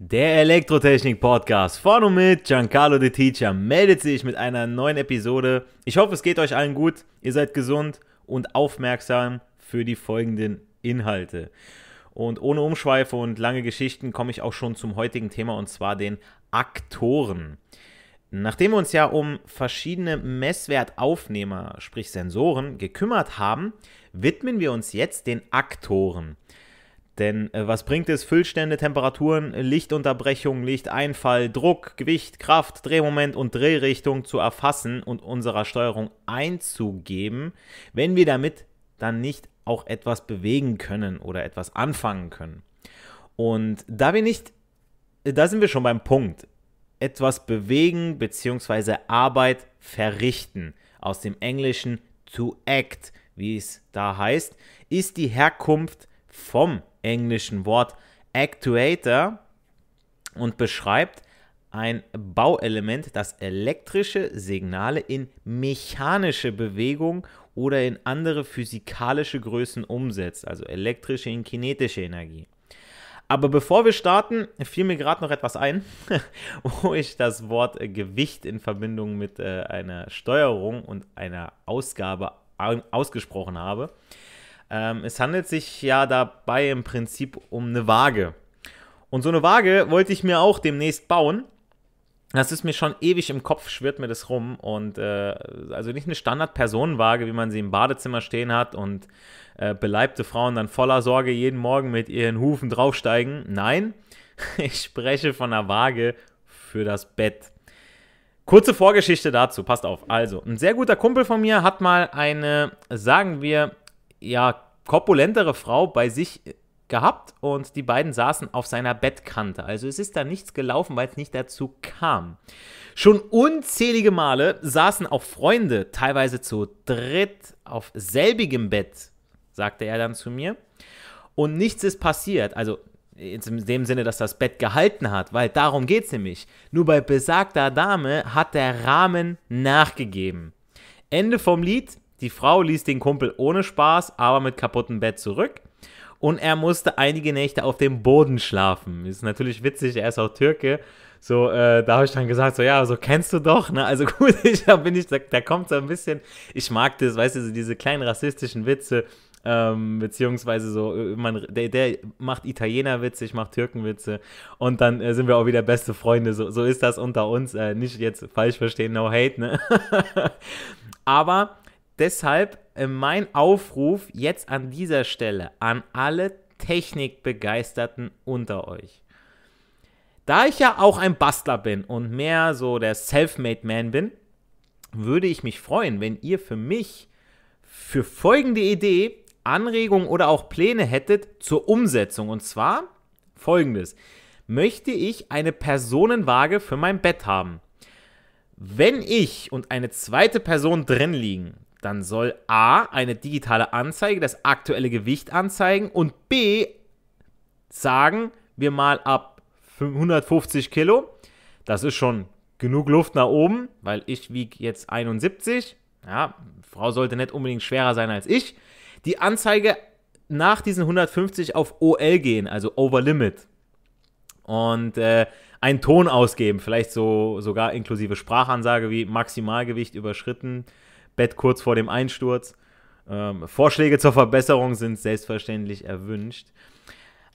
Der Elektrotechnik-Podcast von und mit Giancarlo De Teacher meldet sich mit einer neuen Episode. Ich hoffe, es geht euch allen gut, ihr seid gesund und aufmerksam für die folgenden Inhalte. Und ohne Umschweife und lange Geschichten komme ich auch schon zum heutigen Thema und zwar den Aktoren. Nachdem wir uns ja um verschiedene Messwertaufnehmer, sprich Sensoren, gekümmert haben, widmen wir uns jetzt den Aktoren. Denn äh, was bringt es? Füllstände, Temperaturen, Lichtunterbrechung, Lichteinfall, Druck, Gewicht, Kraft, Drehmoment und Drehrichtung zu erfassen und unserer Steuerung einzugeben, wenn wir damit dann nicht auch etwas bewegen können oder etwas anfangen können. Und da wir nicht, äh, da sind wir schon beim Punkt, etwas bewegen bzw. Arbeit verrichten, aus dem Englischen to act, wie es da heißt, ist die Herkunft vom englischen Wort Actuator und beschreibt ein Bauelement, das elektrische Signale in mechanische Bewegung oder in andere physikalische Größen umsetzt, also elektrische in kinetische Energie. Aber bevor wir starten, fiel mir gerade noch etwas ein, wo ich das Wort Gewicht in Verbindung mit äh, einer Steuerung und einer Ausgabe ausgesprochen habe. Ähm, es handelt sich ja dabei im Prinzip um eine Waage. Und so eine Waage wollte ich mir auch demnächst bauen. Das ist mir schon ewig im Kopf, schwirrt mir das rum. Und äh, also nicht eine Standard-Personenwaage, wie man sie im Badezimmer stehen hat und äh, beleibte Frauen dann voller Sorge jeden Morgen mit ihren Hufen draufsteigen. Nein, ich spreche von einer Waage für das Bett. Kurze Vorgeschichte dazu, passt auf. Also, ein sehr guter Kumpel von mir hat mal eine, sagen wir, ja, korpulentere Frau bei sich äh, gehabt und die beiden saßen auf seiner Bettkante. Also es ist da nichts gelaufen, weil es nicht dazu kam. Schon unzählige Male saßen auch Freunde, teilweise zu dritt, auf selbigem Bett, sagte er dann zu mir. Und nichts ist passiert. Also in dem Sinne, dass das Bett gehalten hat, weil darum geht es nämlich. Nur bei besagter Dame hat der Rahmen nachgegeben. Ende vom Lied, die Frau ließ den Kumpel ohne Spaß, aber mit kaputtem Bett zurück. Und er musste einige Nächte auf dem Boden schlafen. Ist natürlich witzig, er ist auch Türke. So, äh, da habe ich dann gesagt, so, ja, so kennst du doch, ne? Also gut, ich, da bin ich, da, da kommt so ein bisschen, ich mag das, weißt du, so diese kleinen rassistischen Witze, ähm, beziehungsweise so, äh, man, der, der macht Italienerwitze, ich mache Türkenwitze und dann äh, sind wir auch wieder beste Freunde, so, so ist das unter uns, äh, nicht jetzt falsch verstehen, no hate, ne? Aber Deshalb äh, mein Aufruf jetzt an dieser Stelle an alle Technikbegeisterten unter euch. Da ich ja auch ein Bastler bin und mehr so der Selfmade Man bin, würde ich mich freuen, wenn ihr für mich für folgende Idee, Anregungen oder auch Pläne hättet zur Umsetzung. Und zwar folgendes. Möchte ich eine Personenwaage für mein Bett haben? Wenn ich und eine zweite Person drin liegen, dann soll A eine digitale Anzeige das aktuelle Gewicht anzeigen und B sagen wir mal ab 150 Kilo, das ist schon genug Luft nach oben, weil ich wiege jetzt 71, ja, Frau sollte nicht unbedingt schwerer sein als ich, die Anzeige nach diesen 150 auf OL gehen, also Over Limit. Und äh, einen Ton ausgeben, vielleicht so sogar inklusive Sprachansage wie Maximalgewicht überschritten, Bett kurz vor dem Einsturz. Ähm, Vorschläge zur Verbesserung sind selbstverständlich erwünscht.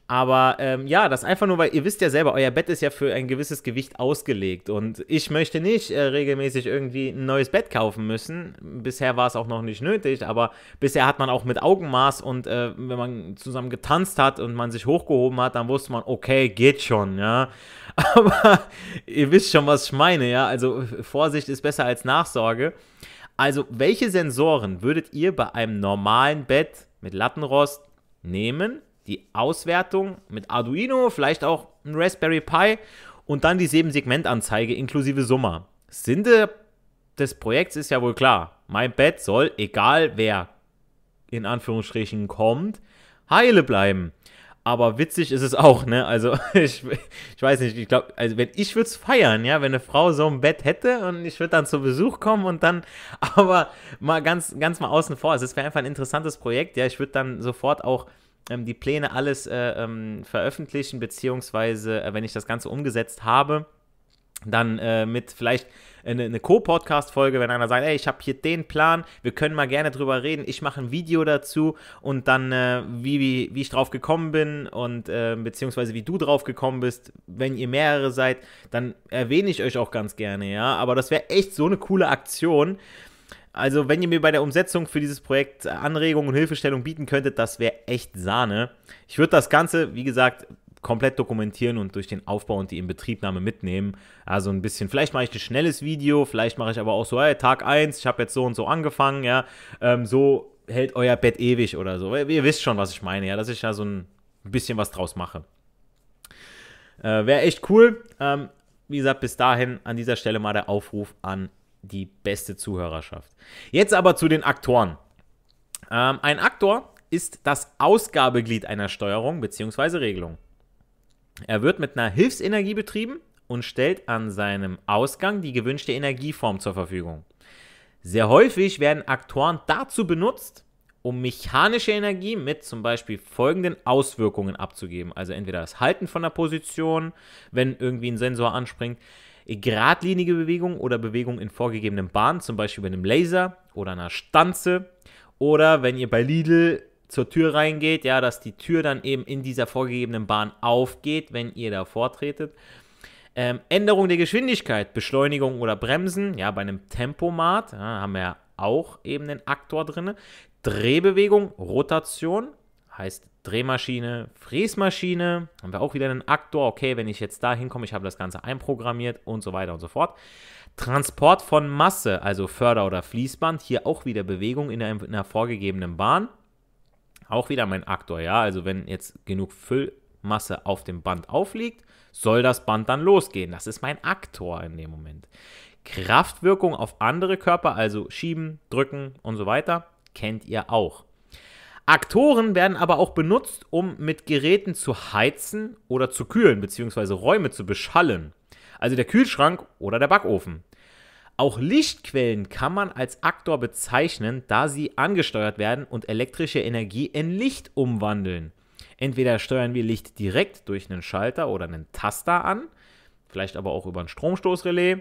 Aber ähm, ja, das einfach nur, weil ihr wisst ja selber, euer Bett ist ja für ein gewisses Gewicht ausgelegt. Und ich möchte nicht äh, regelmäßig irgendwie ein neues Bett kaufen müssen. Bisher war es auch noch nicht nötig, aber bisher hat man auch mit Augenmaß und äh, wenn man zusammen getanzt hat und man sich hochgehoben hat, dann wusste man, okay, geht schon, ja. Aber ihr wisst schon, was ich meine, ja. Also Vorsicht ist besser als Nachsorge. Also, welche Sensoren würdet ihr bei einem normalen Bett mit Lattenrost nehmen? Die Auswertung mit Arduino, vielleicht auch ein Raspberry Pi und dann die 7-Segment-Anzeige inklusive Summa. Sinn des Projekts ist ja wohl klar. Mein Bett soll, egal wer in Anführungsstrichen kommt, heile bleiben aber witzig ist es auch, ne? Also ich, ich weiß nicht, ich glaube, also wenn ich würde es feiern, ja, wenn eine Frau so ein Bett hätte und ich würde dann zu Besuch kommen und dann, aber mal ganz, ganz mal außen vor, also, es wäre einfach ein interessantes Projekt, ja, ich würde dann sofort auch ähm, die Pläne alles äh, ähm, veröffentlichen, beziehungsweise, äh, wenn ich das Ganze umgesetzt habe, dann äh, mit vielleicht eine, eine Co-Podcast-Folge, wenn einer sagt, ey, ich habe hier den Plan, wir können mal gerne drüber reden, ich mache ein Video dazu und dann, äh, wie, wie, wie ich drauf gekommen bin und äh, beziehungsweise wie du drauf gekommen bist, wenn ihr mehrere seid, dann erwähne ich euch auch ganz gerne, ja. Aber das wäre echt so eine coole Aktion. Also, wenn ihr mir bei der Umsetzung für dieses Projekt Anregungen und Hilfestellung bieten könntet, das wäre echt Sahne. Ich würde das Ganze, wie gesagt, komplett dokumentieren und durch den Aufbau und die Inbetriebnahme mitnehmen. Also ein bisschen, vielleicht mache ich ein schnelles Video, vielleicht mache ich aber auch so, hey, Tag 1, ich habe jetzt so und so angefangen, ja, ähm, so hält euer Bett ewig oder so. Ihr wisst schon, was ich meine, ja, dass ich da so ein bisschen was draus mache. Äh, Wäre echt cool. Ähm, wie gesagt, bis dahin an dieser Stelle mal der Aufruf an die beste Zuhörerschaft. Jetzt aber zu den Aktoren. Ähm, ein Aktor ist das Ausgabeglied einer Steuerung bzw. Regelung. Er wird mit einer Hilfsenergie betrieben und stellt an seinem Ausgang die gewünschte Energieform zur Verfügung. Sehr häufig werden Aktoren dazu benutzt, um mechanische Energie mit zum Beispiel folgenden Auswirkungen abzugeben. Also entweder das Halten von der Position, wenn irgendwie ein Sensor anspringt, geradlinige Bewegung oder Bewegung in vorgegebenen Bahnen, zum Beispiel bei einem Laser oder einer Stanze. Oder wenn ihr bei Lidl zur Tür reingeht, ja, dass die Tür dann eben in dieser vorgegebenen Bahn aufgeht, wenn ihr da vortretet. Ähm, Änderung der Geschwindigkeit, Beschleunigung oder Bremsen, ja, bei einem Tempomat ja, haben wir ja auch eben den Aktor drin. Drehbewegung, Rotation, heißt Drehmaschine, Fräsmaschine, haben wir auch wieder einen Aktor, okay, wenn ich jetzt da hinkomme, ich habe das Ganze einprogrammiert und so weiter und so fort. Transport von Masse, also Förder- oder Fließband, hier auch wieder Bewegung in einer, in einer vorgegebenen Bahn. Auch wieder mein Aktor, ja. Also wenn jetzt genug Füllmasse auf dem Band aufliegt, soll das Band dann losgehen. Das ist mein Aktor in dem Moment. Kraftwirkung auf andere Körper, also schieben, drücken und so weiter, kennt ihr auch. Aktoren werden aber auch benutzt, um mit Geräten zu heizen oder zu kühlen, beziehungsweise Räume zu beschallen. Also der Kühlschrank oder der Backofen. Auch Lichtquellen kann man als Aktor bezeichnen, da sie angesteuert werden und elektrische Energie in Licht umwandeln. Entweder steuern wir Licht direkt durch einen Schalter oder einen Taster an, vielleicht aber auch über ein Stromstoßrelais,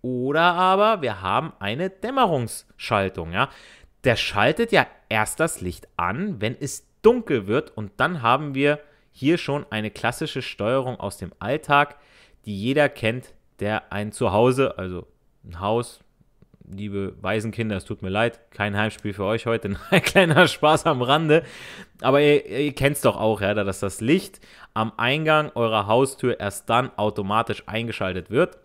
oder aber wir haben eine Dämmerungsschaltung. Ja? Der schaltet ja erst das Licht an, wenn es dunkel wird, und dann haben wir hier schon eine klassische Steuerung aus dem Alltag, die jeder kennt, der ein Zuhause, also ein Haus. Liebe Waisenkinder, es tut mir leid, kein Heimspiel für euch heute, ein kleiner Spaß am Rande. Aber ihr, ihr kennt es doch auch, ja, dass das Licht am Eingang eurer Haustür erst dann automatisch eingeschaltet wird,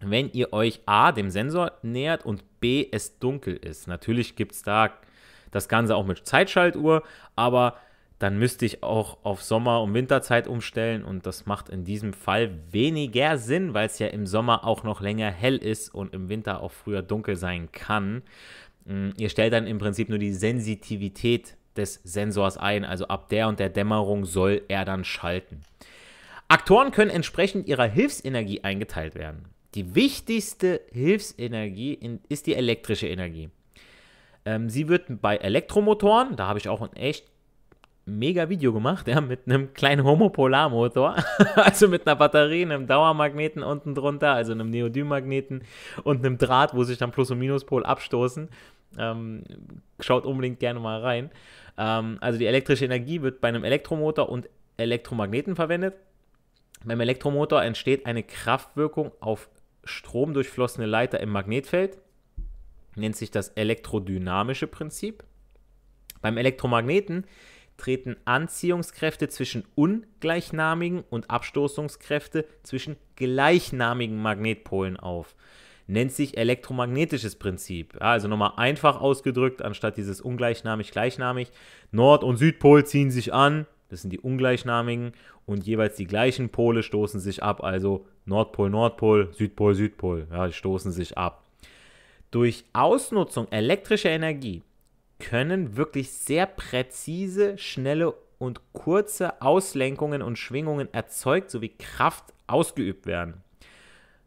wenn ihr euch A, dem Sensor nähert und B, es dunkel ist. Natürlich gibt es da das Ganze auch mit Zeitschaltuhr, aber dann müsste ich auch auf Sommer- und Winterzeit umstellen und das macht in diesem Fall weniger Sinn, weil es ja im Sommer auch noch länger hell ist und im Winter auch früher dunkel sein kann. Hm, ihr stellt dann im Prinzip nur die Sensitivität des Sensors ein, also ab der und der Dämmerung soll er dann schalten. Aktoren können entsprechend ihrer Hilfsenergie eingeteilt werden. Die wichtigste Hilfsenergie ist die elektrische Energie. Ähm, sie wird bei Elektromotoren, da habe ich auch ein echt mega Video gemacht, ja, mit einem kleinen Homopolarmotor, also mit einer Batterie, einem Dauermagneten unten drunter, also einem Neodym-Magneten und einem Draht, wo sich dann Plus- und Minuspol abstoßen. Ähm, schaut unbedingt gerne mal rein. Ähm, also die elektrische Energie wird bei einem Elektromotor und Elektromagneten verwendet. Beim Elektromotor entsteht eine Kraftwirkung auf stromdurchflossene Leiter im Magnetfeld, nennt sich das elektrodynamische Prinzip. Beim Elektromagneten treten Anziehungskräfte zwischen ungleichnamigen und Abstoßungskräfte zwischen gleichnamigen Magnetpolen auf. Nennt sich elektromagnetisches Prinzip. Also nochmal einfach ausgedrückt, anstatt dieses ungleichnamig, gleichnamig. Nord- und Südpol ziehen sich an, das sind die ungleichnamigen, und jeweils die gleichen Pole stoßen sich ab. Also Nordpol, Nordpol, Südpol, Südpol, ja, stoßen sich ab. Durch Ausnutzung elektrischer Energie können wirklich sehr präzise, schnelle und kurze Auslenkungen und Schwingungen erzeugt sowie Kraft ausgeübt werden.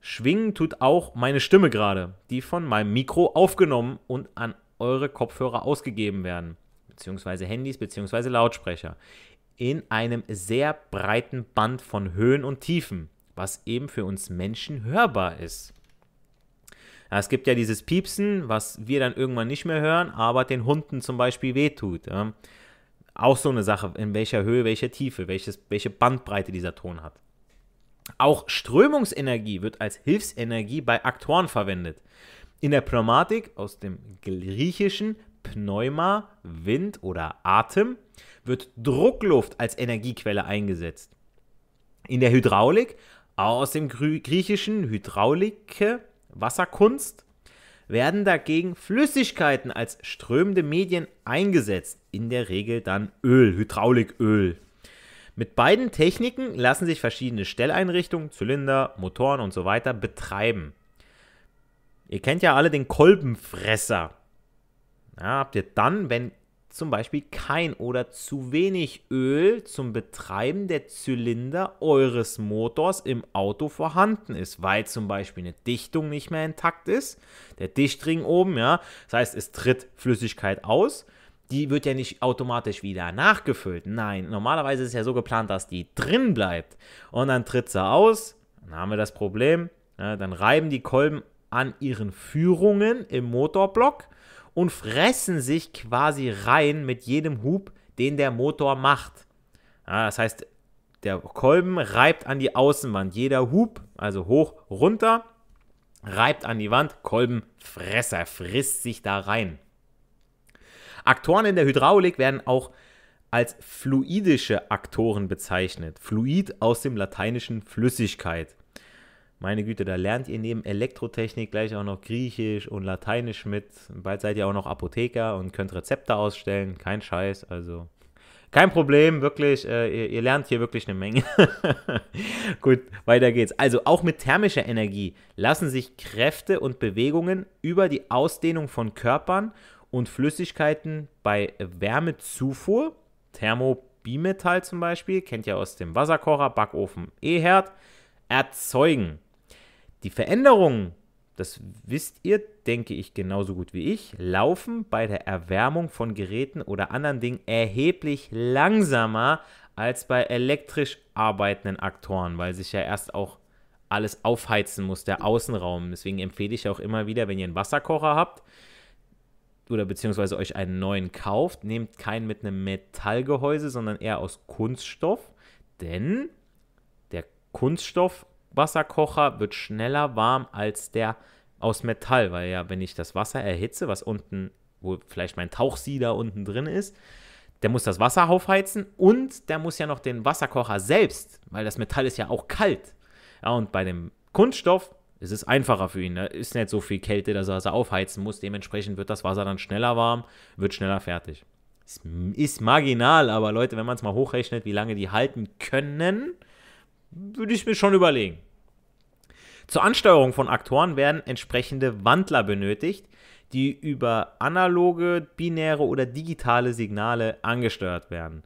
Schwingen tut auch meine Stimme gerade, die von meinem Mikro aufgenommen und an eure Kopfhörer ausgegeben werden, beziehungsweise Handys, beziehungsweise Lautsprecher, in einem sehr breiten Band von Höhen und Tiefen, was eben für uns Menschen hörbar ist. Ja, es gibt ja dieses Piepsen, was wir dann irgendwann nicht mehr hören, aber den Hunden zum Beispiel wehtut. Ja. Auch so eine Sache, in welcher Höhe, welcher Tiefe, welches, welche Bandbreite dieser Ton hat. Auch Strömungsenergie wird als Hilfsenergie bei Aktoren verwendet. In der Pneumatik aus dem griechischen Pneuma, Wind oder Atem wird Druckluft als Energiequelle eingesetzt. In der Hydraulik aus dem griechischen Hydraulike Wasserkunst werden dagegen Flüssigkeiten als strömende Medien eingesetzt, in der Regel dann Öl, Hydrauliköl. Mit beiden Techniken lassen sich verschiedene Stelleinrichtungen, Zylinder, Motoren und so weiter betreiben. Ihr kennt ja alle den Kolbenfresser. Ja, habt ihr dann, wenn zum Beispiel kein oder zu wenig Öl zum Betreiben der Zylinder eures Motors im Auto vorhanden ist, weil zum Beispiel eine Dichtung nicht mehr intakt ist, der Dichtring oben, ja, das heißt, es tritt Flüssigkeit aus. Die wird ja nicht automatisch wieder nachgefüllt. Nein, normalerweise ist es ja so geplant, dass die drin bleibt. Und dann tritt sie aus. Dann haben wir das Problem. Ja, dann reiben die Kolben an ihren Führungen im Motorblock und fressen sich quasi rein mit jedem Hub, den der Motor macht. Ja, das heißt, der Kolben reibt an die Außenwand. Jeder Hub, also hoch, runter, reibt an die Wand. Kolbenfresser frisst sich da rein. Aktoren in der Hydraulik werden auch als fluidische Aktoren bezeichnet. Fluid aus dem lateinischen Flüssigkeit. Meine Güte, da lernt ihr neben Elektrotechnik gleich auch noch Griechisch und Lateinisch mit. Bald seid ihr auch noch Apotheker und könnt Rezepte ausstellen. Kein Scheiß, also kein Problem, wirklich. Äh, ihr, ihr, lernt hier wirklich eine Menge. Gut, weiter geht's. Also auch mit thermischer Energie lassen sich Kräfte und Bewegungen über die Ausdehnung von Körpern und Flüssigkeiten bei Wärmezufuhr, Thermobimetall zum Beispiel, kennt ihr aus dem Wasserkocher, Backofen, E-Herd, erzeugen. Die Veränderungen, das wisst ihr, denke ich genauso gut wie ich, laufen bei der Erwärmung von Geräten oder anderen Dingen erheblich langsamer als bei elektrisch arbeitenden Aktoren, weil sich ja erst auch alles aufheizen muss, der Außenraum. Deswegen empfehle ich auch immer wieder, wenn ihr einen Wasserkocher habt oder beziehungsweise euch einen neuen kauft, nehmt keinen mit einem Metallgehäuse, sondern eher aus Kunststoff, denn der Kunststoff Wasserkocher wird schneller warm als der aus Metall, weil ja, wenn ich das Wasser erhitze, was unten, wo vielleicht mein Tauchsieder unten drin ist, der muss das Wasser aufheizen und der muss ja noch den Wasserkocher selbst, weil das Metall ist ja auch kalt. Ja, und bei dem Kunststoff ist es einfacher für ihn. Da ne? ist nicht so viel Kälte, dass er das aufheizen muss. Dementsprechend wird das Wasser dann schneller warm, wird schneller fertig. Ist, ist marginal, aber Leute, wenn man es mal hochrechnet, wie lange die halten können, würde ich mir schon überlegen. Zur Ansteuerung von Aktoren werden entsprechende Wandler benötigt, die über analoge, binäre oder digitale Signale angesteuert werden.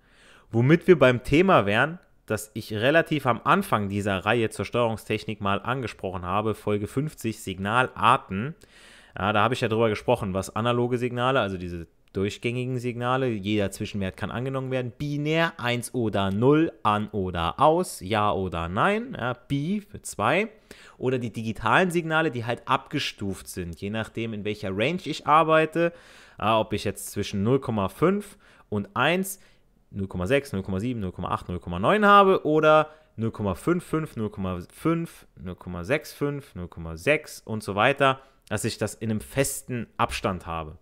Womit wir beim Thema wären, das ich relativ am Anfang dieser Reihe zur Steuerungstechnik mal angesprochen habe, Folge 50 Signalarten. Ja, da habe ich ja drüber gesprochen, was analoge Signale, also diese durchgängigen Signale. Jeder Zwischenwert kann angenommen werden. Binär 1 oder 0, an oder aus, ja oder nein, ja, B für 2. Oder die digitalen Signale, die halt abgestuft sind, je nachdem, in welcher Range ich arbeite. Ja, ob ich jetzt zwischen 0,5 und 1, 0,6, 0,7, 0,8, 0,9 habe oder 0,55, 0,5, 0,65, 0,6 und so weiter, dass ich das in einem festen Abstand habe.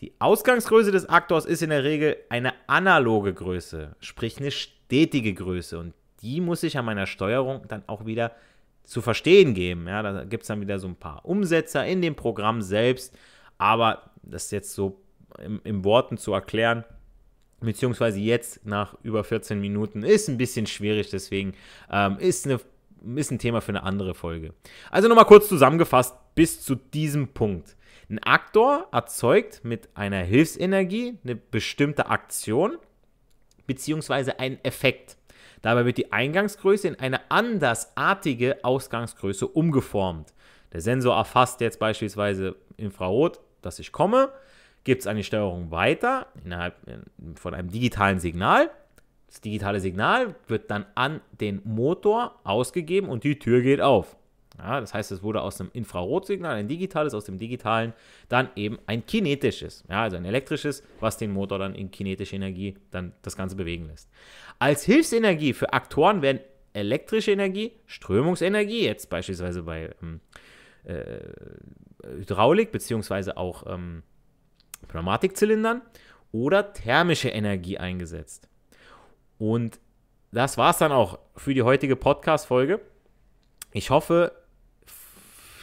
Die Ausgangsgröße des Aktors ist in der Regel eine analoge Größe, sprich eine stetige Größe. Und die muss ich an meiner Steuerung dann auch wieder zu verstehen geben. Ja, da gibt es dann wieder so ein paar Umsetzer in dem Programm selbst. Aber das jetzt so im, im Worten zu erklären, beziehungsweise jetzt nach über 14 Minuten, ist ein bisschen schwierig. Deswegen ähm, ist, eine, ist ein Thema für eine andere Folge. Also nochmal kurz zusammengefasst bis zu diesem Punkt. Ein Aktor erzeugt mit einer Hilfsenergie eine bestimmte Aktion bzw. einen Effekt. Dabei wird die Eingangsgröße in eine andersartige Ausgangsgröße umgeformt. Der Sensor erfasst jetzt beispielsweise Infrarot, dass ich komme, gibt es an die Steuerung weiter innerhalb äh, von einem digitalen Signal. Das digitale Signal wird dann an den Motor ausgegeben und die Tür geht auf. Ja, das heißt, es wurde aus einem Infrarotsignal ein digitales, aus dem digitalen dann eben ein kinetisches, ja, also ein elektrisches, was den Motor dann in kinetische Energie dann das Ganze bewegen lässt. Als Hilfsenergie für Aktoren werden elektrische Energie, Strömungsenergie, jetzt beispielsweise bei ähm, äh, Hydraulik beziehungsweise auch ähm, Pneumatikzylindern oder thermische Energie eingesetzt. Und das war es dann auch für die heutige Podcast-Folge. Ich hoffe,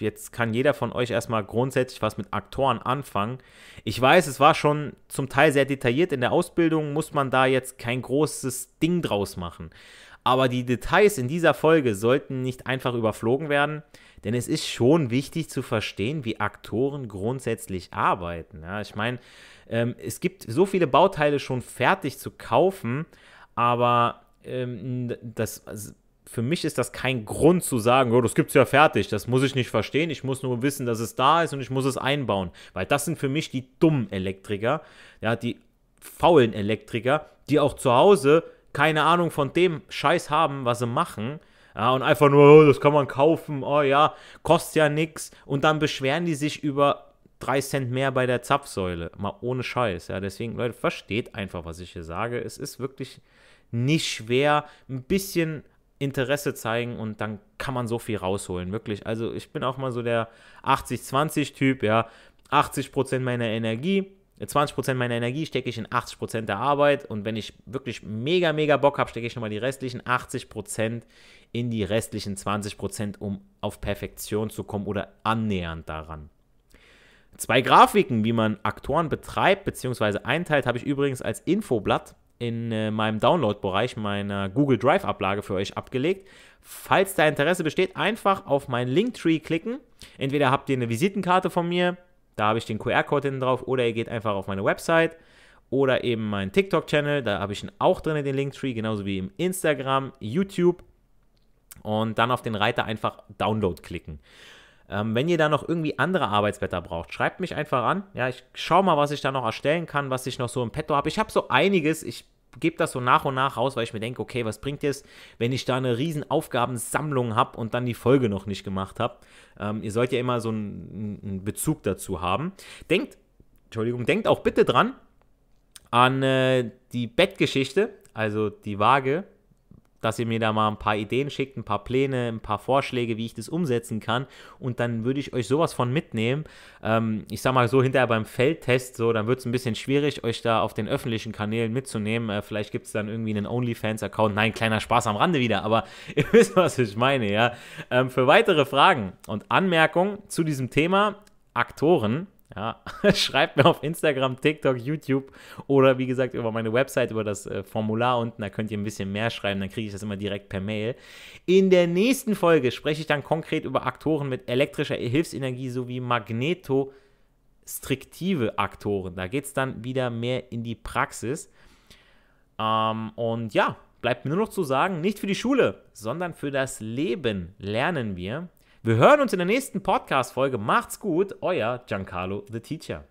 jetzt kann jeder von euch erstmal grundsätzlich was mit Aktoren anfangen. Ich weiß, es war schon zum Teil sehr detailliert. In der Ausbildung muss man da jetzt kein großes Ding draus machen. Aber die Details in dieser Folge sollten nicht einfach überflogen werden, denn es ist schon wichtig zu verstehen, wie Aktoren grundsätzlich arbeiten. Ja, ich meine, ähm, es gibt so viele Bauteile schon fertig zu kaufen, aber ähm, das also für mich ist das kein Grund zu sagen, oh, das es ja fertig, das muss ich nicht verstehen, ich muss nur wissen, dass es da ist und ich muss es einbauen. Weil das sind für mich die dummen Elektriker, ja, die faulen Elektriker, die auch zu Hause keine Ahnung von dem Scheiß haben, was sie machen. Ja, und einfach nur, oh, das kann man kaufen, oh ja, kostet ja nichts. Und dann beschweren die sich über 3 Cent mehr bei der Zapfsäule. Mal ohne Scheiß. Ja, deswegen, Leute, versteht einfach, was ich hier sage. Es ist wirklich nicht schwer, ein bisschen Interesse zeigen und dann kann man so viel rausholen, wirklich. Also ich bin auch mal so der 80-20-Typ, ja. 80% meiner Energie, 20% äh, meiner Energie stecke ich in 80% der Arbeit und wenn ich wirklich mega, mega Bock habe, stecke ich nochmal die restlichen 80% in die restlichen 20%, um auf Perfektion zu kommen oder annähernd daran. Zwei Grafiken, wie man Aktoren betreibt bzw. einteilt, habe ich übrigens als Infoblatt in äh, meinem Download-Bereich meiner Google Drive-Ablage für euch abgelegt. Falls da Interesse besteht, einfach auf meinen Linktree klicken. Entweder habt ihr eine Visitenkarte von mir, da habe ich den QR-Code hinten drauf, oder ihr geht einfach auf meine Website oder eben meinen TikTok-Channel, da habe ich ihn auch drin, den Linktree, genauso wie im Instagram, YouTube. Und dann auf den Reiter einfach Download klicken. Ähm, wenn ihr da noch irgendwie andere Arbeitsblätter braucht, schreibt mich einfach an. Ja, ich schaue mal, was ich da noch erstellen kann, was ich noch so im Petto habe. Ich habe so einiges. Ich gebe das so nach und nach raus, weil ich mir denke, okay, was bringt es, wenn ich da eine riesen Aufgabensammlung habe und dann die Folge noch nicht gemacht habe. Ähm, ihr sollt ja immer so einen, einen Bezug dazu haben. Denkt, Entschuldigung, denkt auch bitte dran an äh, die Bettgeschichte, also die Waage, dass ihr mir da mal ein paar Ideen schickt, ein paar Pläne, ein paar Vorschläge, wie ich das umsetzen kann. Und dann würde ich euch sowas von mitnehmen. Ähm, ich sag mal so, hinterher beim Feldtest, so, dann wird es ein bisschen schwierig, euch da auf den öffentlichen Kanälen mitzunehmen. Äh, vielleicht gibt es dann irgendwie einen OnlyFans-Account. Nein, kleiner Spaß am Rande wieder, aber ihr wisst, was ich meine, ja. Ähm, für weitere Fragen und Anmerkungen zu diesem Thema, Aktoren, ja, schreibt mir auf Instagram, TikTok, YouTube oder wie gesagt über meine Website, über das äh, Formular unten. Da könnt ihr ein bisschen mehr schreiben, dann kriege ich das immer direkt per Mail. In der nächsten Folge spreche ich dann konkret über Aktoren mit elektrischer Hilfsenergie sowie magnetostriktive Aktoren. Da geht es dann wieder mehr in die Praxis. Ähm, und ja, bleibt mir nur noch zu sagen, nicht für die Schule, sondern für das Leben lernen wir. Wir hören uns in der nächsten Podcast-Folge. Macht's gut, euer Giancarlo the Teacher.